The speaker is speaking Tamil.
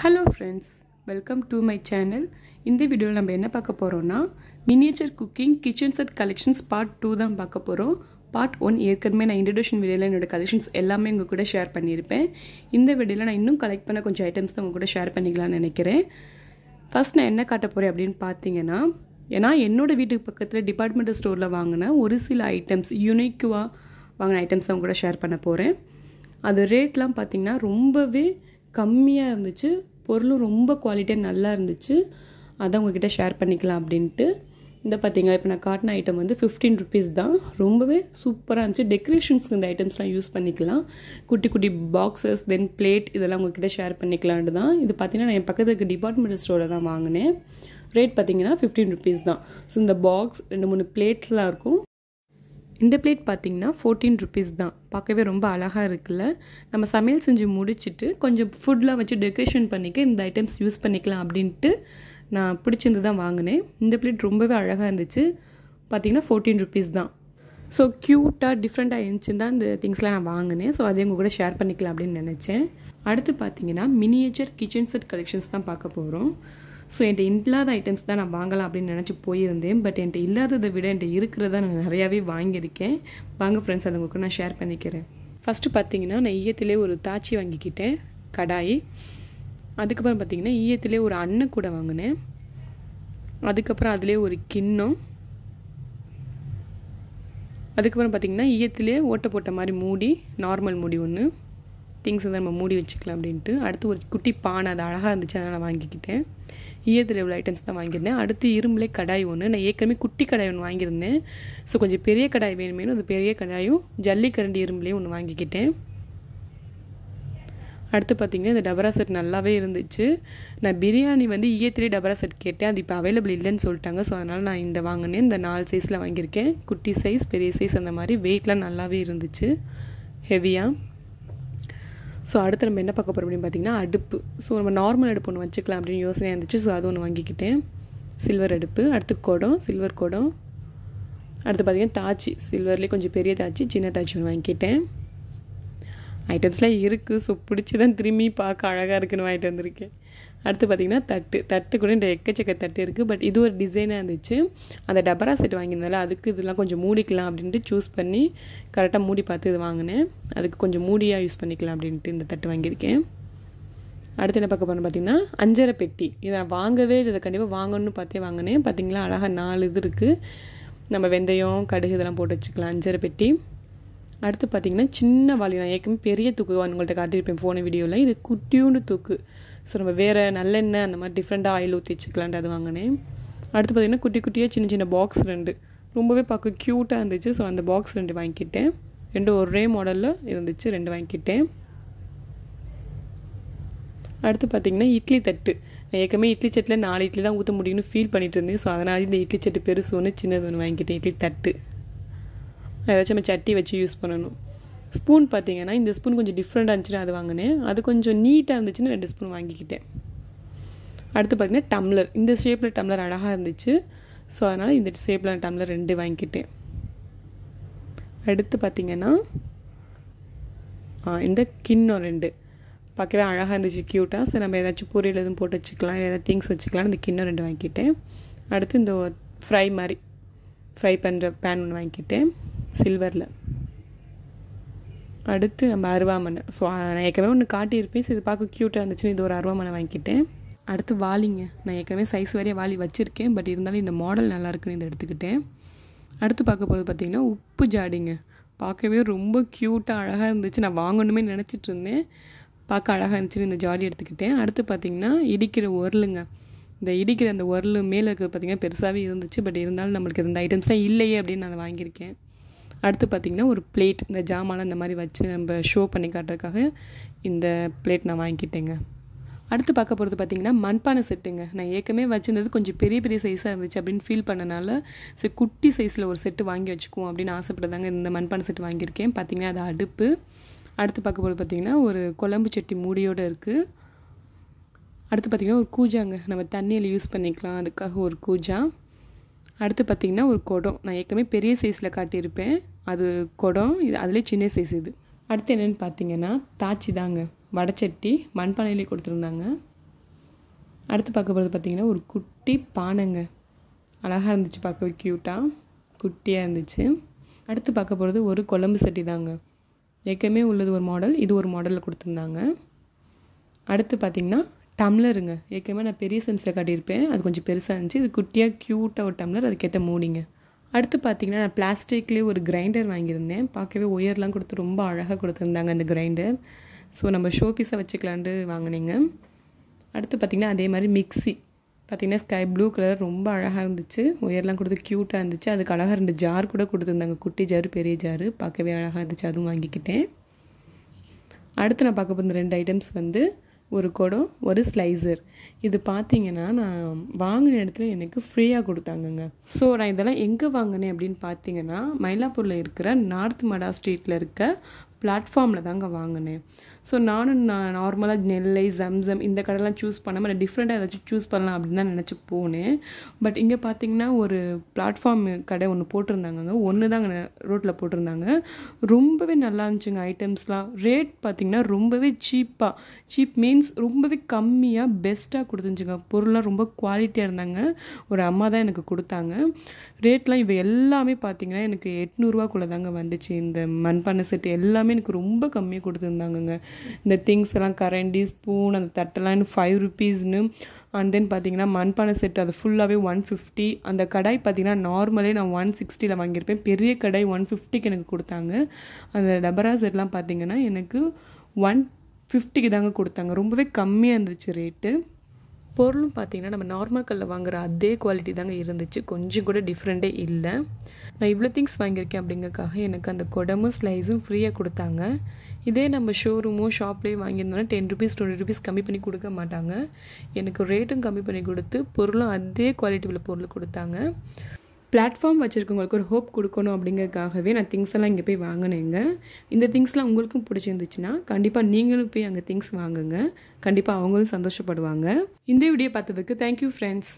hello friends welcome to my channel இந்த வீடியோவில் நம்ம என்ன பார்க்க போகிறோன்னா miniature cooking kitchen set collections part two தான் பார்க்க போகிறோம் பார்ட் ஒன் ஏற்கனவே நான் இன்ட்ரடக்ஷன் வீடியோவில் என்னோடய கலெக்ஷன்ஸ் எல்லாமே உங்கள் கூட ஷேர் பண்ணியிருப்பேன் இந்த வீடியோவில் நான் இன்னும் கலெக்ட் பண்ண கொஞ்சம் ஐட்டம்ஸ் தான் உங்கள் கூட ஷேர் பண்ணிக்கலாம்னு நினைக்கிறேன் ஃபஸ்ட் நான் என்ன காட்ட போகிறேன் அப்படின்னு பார்த்தீங்கன்னா ஏன்னா என்னோடய வீட்டுக்கு பக்கத்தில் டிபார்ட்மெண்டல் ஸ்டோரில் வாங்கின ஒரு சில ஐட்டம்ஸ் யூனிக்குவாக வாங்கின ஐட்டம்ஸ் தான் உங்கள் கூட ஷேர் பண்ண போகிறேன் அது ரேட்லாம் பார்த்திங்கன்னா ரொம்பவே கம்மியாக இருந்துச்சு பொருளும் ரொம்ப குவாலிட்டியாக நல்லா இருந்துச்சு அதை உங்ககிட்ட ஷேர் பண்ணிக்கலாம் அப்படின்ட்டு இந்த பார்த்தீங்களா இப்போ நான் காட்டின ஐட்டம் வந்து ஃபிஃப்டீன் ருபீஸ் தான் ரொம்பவே சூப்பராக இருந்துச்சு டெக்கரேஷன்ஸ்க்கு இந்த ஐட்டம்ஸ்லாம் யூஸ் பண்ணிக்கலாம் குட்டி குட்டி பாக்ஸஸ் தென் பிளேட் இதெல்லாம் உங்ககிட்ட ஷேர் பண்ணிக்கலான்ட்டு தான் இது பார்த்தீங்கன்னா நான் என் பக்கத்துக்கு இருக்க டிபார்ட்மெண்ட் ஸ்டோரில் தான் வாங்கினேன் ரேட் பார்த்தீங்கன்னா ஃபிஃப்டீன் ருபீஸ் தான் ஸோ இந்த பாக்ஸ் ரெண்டு மூணு பிளேட்ஸ்லாம் இருக்கும் இந்த பிளேட் பார்த்திங்கன்னா ஃபோர்டீன் ருபீஸ் தான் பார்க்கவே ரொம்ப அழகாக இருக்குல்ல நம்ம சமையல் செஞ்சு முடிச்சுட்டு கொஞ்சம் ஃபுட்லாம் வச்சு டெக்கரேஷன் பண்ணிக்க இந்த ஐட்டம்ஸ் யூஸ் பண்ணிக்கலாம் அப்படின்ட்டு நான் பிடிச்சிருந்து தான் வாங்கினேன் இந்த பிளேட் ரொம்பவே அழகாக இருந்துச்சு பார்த்திங்கன்னா ஃபோர்டீன் ருபீஸ் தான் ஸோ க்யூட்டாக டிஃப்ரெண்ட்டாக இருந்துச்சு தான் இந்த திங்ஸ்லாம் நான் வாங்கினேன் ஸோ அதே உங்கள் கூட ஷேர் பண்ணிக்கலாம் அப்படின்னு நினச்சேன் அடுத்து பார்த்தீங்கன்னா மினியேச்சர் கிச்சன் செட் கலெக்ஷன்ஸ் தான் பார்க்க போகிறோம் ஸோ என்கிட்ட இல்லாத ஐட்டம்ஸ் தான் நான் வாங்கலாம் அப்படின்னு நினச்சி போயிருந்தேன் பட் என்கிட்ட இல்லாததை விட என்கிட்ட இருக்கிறத நான் நிறையாவே வாங்கியிருக்கேன் வாங்க ஃப்ரெண்ட்ஸ் அதை உங்களுக்கு நான் ஷேர் பண்ணிக்கிறேன் ஃபஸ்ட்டு பார்த்தீங்கன்னா நான் ஈயத்திலே ஒரு தாச்சி வாங்கிக்கிட்டேன் கடாய் அதுக்கப்புறம் பார்த்திங்கன்னா ஈயத்திலே ஒரு அன்னை கூட வாங்கினேன் அதுக்கப்புறம் அதிலே ஒரு கிண்ணம் அதுக்கப்புறம் பார்த்திங்கன்னா ஈயத்திலே ஓட்டை போட்ட மாதிரி மூடி நார்மல் மூடி ஒன்று திங்ஸ் வந்து நம்ம மூடி வச்சுக்கலாம் அப்படின்ட்டு அடுத்து ஒரு குட்டி பானை அது அழகாக இருந்துச்சு அதனால் நான் வாங்கிக்கிட்டேன் ஈயத்தில் உள்ள ஐட்டம்ஸ் தான் வாங்கியிருந்தேன் அடுத்து இரும்புலே கடாய் ஒன்று நான் ஏற்கனவே குட்டி கடாய் ஒன்று வாங்கியிருந்தேன் ஸோ கொஞ்சம் பெரிய கடாய் வேணுமேனு அது பெரிய கடாயும் ஜல்லிக்கரண்டி இரும்புலேயும் ஒன்று வாங்கிக்கிட்டேன் அடுத்து பார்த்திங்கன்னா இந்த டபரா செட் நல்லாவே இருந்துச்சு நான் பிரியாணி வந்து ஈயத்திலே டபரா செட் கேட்டேன் அது இப்போ அவைலபிள் இல்லைன்னு சொல்லிட்டாங்க ஸோ அதனால் நான் இந்த வாங்கினேன் இந்த நாலு சைஸில் வாங்கியிருக்கேன் குட்டி சைஸ் பெரிய சைஸ் அந்த மாதிரி வெயிட்லாம் நல்லாவே இருந்துச்சு ஹெவியாக ஸோ அடுத்து நம்ம என்ன பார்க்க போகிறோம் அப்படின்னு பார்த்தீங்கன்னா அடுப்பு ஸோ நம்ம நார்மல் அடுப்பு ஒன்று வச்சுக்கலாம் அப்படின்னு யோசனையாக இருந்துச்சு ஸோ அது ஒன்று வாங்கிக்கிட்டேன் சில்வர் அடுப்பு அடுத்து குடம் சில்வர் குடம் அடுத்து பார்த்திங்கன்னா தாச்சி சில்வர்லேயே கொஞ்சம் பெரிய தாச்சி சின்ன தாச்சி ஒன்று வாங்கிக்கிட்டேன் ஐட்டம்ஸ்லாம் இருக்குது ஸோ பிடிச்சி தான் திரும்பி பார்க்க அழகாக இருக்குன்னு வாங்கிட்டு வந்திருக்கேன் அடுத்து பார்த்திங்கன்னா தட்டு தட்டு கூட இந்த எக்கச்சக்க தட்டு இருக்குது பட் இது ஒரு டிசைனாக இருந்துச்சு அந்த டபரா செட் வாங்கியிருந்தால அதுக்கு இதெல்லாம் கொஞ்சம் மூடிக்கலாம் அப்படின்ட்டு சூஸ் பண்ணி கரெக்டாக மூடி பார்த்து இது வாங்கினேன் அதுக்கு கொஞ்சம் மூடியாக யூஸ் பண்ணிக்கலாம் அப்படின்ட்டு இந்த தட்டு வாங்கியிருக்கேன் அடுத்து என்ன பார்க்க போகிறோம் பார்த்திங்கன்னா அஞ்சரை பெட்டி இதை நான் வாங்கவே இதை கண்டிப்பாக வாங்கணும்னு பார்த்தே வாங்கினேன் பார்த்திங்களா அழகாக நாலு இது இருக்குது நம்ம வெந்தயம் கடுகு இதெல்லாம் போட்டு வச்சுக்கலாம் அஞ்சரை பெட்டி அடுத்து பார்த்திங்கன்னா சின்ன வாலி நான் ஏற்கனவே பெரிய தூக்கு உங்கள்கிட்ட காட்டியிருப்பேன் போன வீடியோவில் இது குட்டியூண்டு தூக்கு ஸோ நம்ம வேறு நல்லெண்ணெய் அந்த மாதிரி டிஃப்ரெண்ட்டாக ஆயில் ஊற்றி வச்சுக்கலான்ட்டு அது வாங்கினேன் அடுத்து பார்த்திங்கன்னா குட்டி குட்டியாக சின்ன சின்ன பாக்ஸ் ரெண்டு ரொம்பவே பார்க்க க்யூட்டாக இருந்துச்சு ஸோ அந்த பாக்ஸ் ரெண்டு வாங்கிக்கிட்டேன் ரெண்டு ஒரே மாடலில் இருந்துச்சு ரெண்டு வாங்கிக்கிட்டேன் அடுத்து பார்த்திங்கன்னா இட்லி தட்டு நான் ஏற்கனவே இட்லி சட்டில் நாலு இட்லி தான் ஊற்ற முடியும்னு ஃபீல் பண்ணிகிட்டு இருந்தேன் ஸோ அதனால் இந்த இட்லி சட்டு பெருசு ஒன்று சின்னது ஒன்று வாங்கிக்கிட்டேன் இட்லி தட்டு ஏதாச்சும் நம்ம சட்டி வச்சு யூஸ் பண்ணணும் ஸ்பூன் பார்த்திங்கன்னா இந்த ஸ்பூன் கொஞ்சம் டிஃப்ரெண்ட்டாக இருந்துச்சுன்னா அது வாங்கினேன் அது கொஞ்சம் நீட்டாக இருந்துச்சுன்னு ரெண்டு ஸ்பூன் வாங்கிக்கிட்டேன் அடுத்து பார்த்திங்கன்னா டம்ளர் இந்த ஷேப்பில் டம்ளர் அழகாக இருந்துச்சு ஸோ அதனால் இந்த ஷேப்பில் டம்ளர் ரெண்டு வாங்கிக்கிட்டேன் அடுத்து பார்த்திங்கன்னா இந்த கிண்ணம் ரெண்டு பார்க்கவே அழகாக இருந்துச்சு க்யூட்டாக ஸோ நம்ம ஏதாச்சும் பொரியல் எதுவும் போட்டு வச்சுக்கலாம் ஏதாவது திங்ஸ் வச்சுக்கலாம் இந்த கிண்ணம் ரெண்டு வாங்கிக்கிட்டேன் அடுத்து இந்த ஃப்ரை மாதிரி ஃப்ரை பண்ணுற பேன் ஒன்று வாங்கிக்கிட்டேன் சில்வரில் அடுத்து நம்ம அருவாமனை ஸோ நான் ஏற்கனவே ஒன்று காட்டியிருப்பேன் இது பார்க்க க்யூட்டாக இருந்துச்சுன்னு இது ஒரு அருவாமனை வாங்கிக்கிட்டேன் அடுத்து வாலிங்க நான் ஏற்கனவே சைஸ் வரைய வாலி வச்சுருக்கேன் பட் இருந்தாலும் இந்த மாடல் நல்லா இருக்குன்னு இதை எடுத்துக்கிட்டேன் அடுத்து பார்க்க போகிறது பார்த்திங்கன்னா உப்பு ஜாடிங்க பார்க்கவே ரொம்ப க்யூட்டாக அழகாக இருந்துச்சு நான் வாங்கணுமே நினச்சிட்டு இருந்தேன் பார்க்க அழகாக இருந்துச்சுன்னு இந்த ஜாடி எடுத்துக்கிட்டேன் அடுத்து பார்த்திங்கன்னா இடிக்கிற உரலுங்க இந்த இடிக்கிற அந்த உரல் மேலே இருக்க பார்த்திங்கன்னா பெருசாகவே இருந்துச்சு பட் இருந்தாலும் நம்மளுக்கு இந்த ஐட்டம்ஸ்லாம் இல்லையே அப்படின்னு நான் அதை வாங்கியிருக்கேன் அடுத்து பார்த்திங்கன்னா ஒரு பிளேட் இந்த ஜாமான் இந்த மாதிரி வச்சு நம்ம ஷோ பண்ணி காட்டுறதுக்காக இந்த பிளேட் நான் வாங்கிக்கிட்டேங்க அடுத்து பார்க்க போகிறது பார்த்திங்கன்னா மண்பானை செட்டுங்க நான் ஏற்கனவே வச்சுருந்தது கொஞ்சம் பெரிய பெரிய சைஸாக இருந்துச்சு அப்படின்னு ஃபீல் பண்ணனால சரி குட்டி சைஸில் ஒரு செட்டு வாங்கி வச்சுக்குவோம் அப்படின்னு ஆசைப்படுதாங்க இந்த மண்பானை செட்டு வாங்கியிருக்கேன் பார்த்திங்கன்னா அது அடுப்பு அடுத்து பார்க்க போகிறது பார்த்திங்கன்னா ஒரு குழம்பு செட்டி மூடியோடு இருக்குது அடுத்து பார்த்திங்கன்னா ஒரு கூஜாங்க நம்ம தண்ணியில் யூஸ் பண்ணிக்கலாம் அதுக்காக ஒரு கூஜா அடுத்து பார்த்திங்கன்னா ஒரு குடம் நான் ஏற்கனவே பெரிய சைஸில் காட்டியிருப்பேன் அது குடம் இது அதிலே சின்ன சைஸ் இது அடுத்து என்னென்னு பார்த்தீங்கன்னா தாச்சி தாங்க வடச்சட்டி மண்பானையிலே கொடுத்துருந்தாங்க அடுத்து பார்க்க போகிறது பார்த்திங்கன்னா ஒரு குட்டி பானைங்க அழகாக இருந்துச்சு பார்க்கவே க்யூட்டாக குட்டியாக இருந்துச்சு அடுத்து பார்க்க போகிறது ஒரு குழம்பு சட்டி தாங்க ஏற்கனவே உள்ளது ஒரு மாடல் இது ஒரு மாடலில் கொடுத்துருந்தாங்க அடுத்து பார்த்திங்கன்னா டம்ளருங்க ஏற்கனவே நான் பெரிய சம்ஸில் காட்டியிருப்பேன் அது கொஞ்சம் பெருசாக இருந்துச்சு இது குட்டியாக க்யூட்டாக ஒரு டம்ளர் அதுக்கேற்ற மூடிங்க அடுத்து பார்த்திங்கன்னா நான் பிளாஸ்டிக்லேயே ஒரு கிரைண்டர் வாங்கியிருந்தேன் பார்க்கவே ஒயர்லாம் கொடுத்து ரொம்ப அழகாக கொடுத்துருந்தாங்க அந்த கிரைண்டர் ஸோ நம்ம ஷோ பீஸாக வச்சுக்கலான்ட்டு வாங்கினீங்க அடுத்து பார்த்திங்கன்னா அதே மாதிரி மிக்சி பார்த்திங்கன்னா ஸ்கை ப்ளூ கலர் ரொம்ப அழகாக இருந்துச்சு ஒயர்லாம் கொடுத்து க்யூட்டாக இருந்துச்சு அதுக்கு அழகாக ரெண்டு ஜார் கூட கொடுத்துருந்தாங்க குட்டி ஜாரு பெரிய ஜாரு பார்க்கவே அழகாக இருந்துச்சு அதுவும் வாங்கிக்கிட்டேன் அடுத்து நான் பார்க்க போகிற ரெண்டு ஐட்டம்ஸ் வந்து ஒரு குடம் ஒரு ஸ்லைசர் இது பார்த்திங்கன்னா நான் வாங்கின இடத்துல எனக்கு ஃப்ரீயாக கொடுத்தாங்கங்க ஸோ நான் இதெல்லாம் எங்கே வாங்கினேன் அப்படின்னு பார்த்தீங்கன்னா மயிலாப்பூரில் இருக்கிற நார்த் மடா ஸ்ட்ரீட்டில் இருக்க பிளாட்ஃபார்மில் தாங்க வாங்கினேன் ஸோ நானும் நான் நார்மலாக நெல்லை ஜம்சம் இந்த கடைலாம் சூஸ் பண்ணாமல் நான் டிஃப்ரெண்ட்டாக ஏதாச்சும் சூஸ் பண்ணலாம் அப்படின்னு தான் நினச்சி போனேன் பட் இங்கே பார்த்தீங்கன்னா ஒரு பிளாட்ஃபார்ம் கடை ஒன்று போட்டிருந்தாங்க ஒன்று தாங்க ரோட்டில் போட்டிருந்தாங்க ரொம்பவே நல்லா இருந்துச்சுங்க ஐட்டம்ஸ்லாம் ரேட் பார்த்திங்கன்னா ரொம்பவே சீப்பாக சீப் மீன்ஸ் ரொம்பவே கம்மியாக பெஸ்ட்டாக கொடுத்துருந்துச்சுங்க பொருள்லாம் ரொம்ப குவாலிட்டியாக இருந்தாங்க ஒரு அம்மா தான் எனக்கு கொடுத்தாங்க ரேட்லாம் இவை எல்லாமே பார்த்திங்கன்னா எனக்கு எட்நூறுவாக்குள்ளே தாங்க வந்துச்சு இந்த மண்பானை செட்டு எல்லாமே எல்லாமே எனக்கு ரொம்ப கம்மியாக கொடுத்துருந்தாங்கங்க இந்த திங்ஸ் எல்லாம் கரண்டி ஸ்பூன் அந்த தட்டெல்லாம் ஃபைவ் ருபீஸ்னு அண்ட் தென் பார்த்தீங்கன்னா மண்பானை செட் அது ஃபுல்லாகவே ஒன் ஃபிஃப்டி அந்த கடாய் பார்த்தீங்கன்னா நார்மலே நான் ஒன் சிக்ஸ்டியில் வாங்கியிருப்பேன் பெரிய கடாய் ஒன் ஃபிஃப்டிக்கு எனக்கு கொடுத்தாங்க அந்த டபரா செட்லாம் பார்த்தீங்கன்னா எனக்கு ஒன் ஃபிஃப்டிக்கு தாங்க கொடுத்தாங்க ரொம்பவே கம்மியாக இருந்துச்சு ரேட்டு பொருளும் பார்த்திங்கன்னா நம்ம நார்மல் கல்லில் வாங்குகிற அதே குவாலிட்டி தாங்க இருந்துச்சு கொஞ்சம் கூட டிஃப்ரெண்ட்டே இல்லை நான் இவ்வளோ திங்ஸ் வாங்கியிருக்கேன் அப்படிங்கிறக்காக எனக்கு அந்த குடமும் ஸ்லைஸும் ஃப்ரீயாக கொடுத்தாங்க இதே நம்ம ஷோரூமோ ஷாப்லேயே வாங்கியிருந்தோம்னா டென் ருபீஸ் டுவெண்ட்டி ருபீஸ் கம்மி பண்ணி கொடுக்க மாட்டாங்க எனக்கு ரேட்டும் கம்மி பண்ணி கொடுத்து பொருளும் அதே குவாலிட்டியில் பொருள் கொடுத்தாங்க பிளாட்ஃபார்ம் வச்சுருக்கவங்களுக்கு ஒரு ஹோப் கொடுக்கணும் அப்படிங்கிறதுக்காகவே நான் திங்ஸ் எல்லாம் இங்கே போய் வாங்கினேங்க இந்த திங்ஸ்லாம் உங்களுக்கும் பிடிச்சிருந்துச்சுன்னா கண்டிப்பாக நீங்களும் போய் அங்கே திங்ஸ் வாங்குங்க கண்டிப்பாக அவங்களும் சந்தோஷப்படுவாங்க இந்த வீடியோ பார்த்ததுக்கு தேங்க்யூ ஃப்ரெண்ட்ஸ்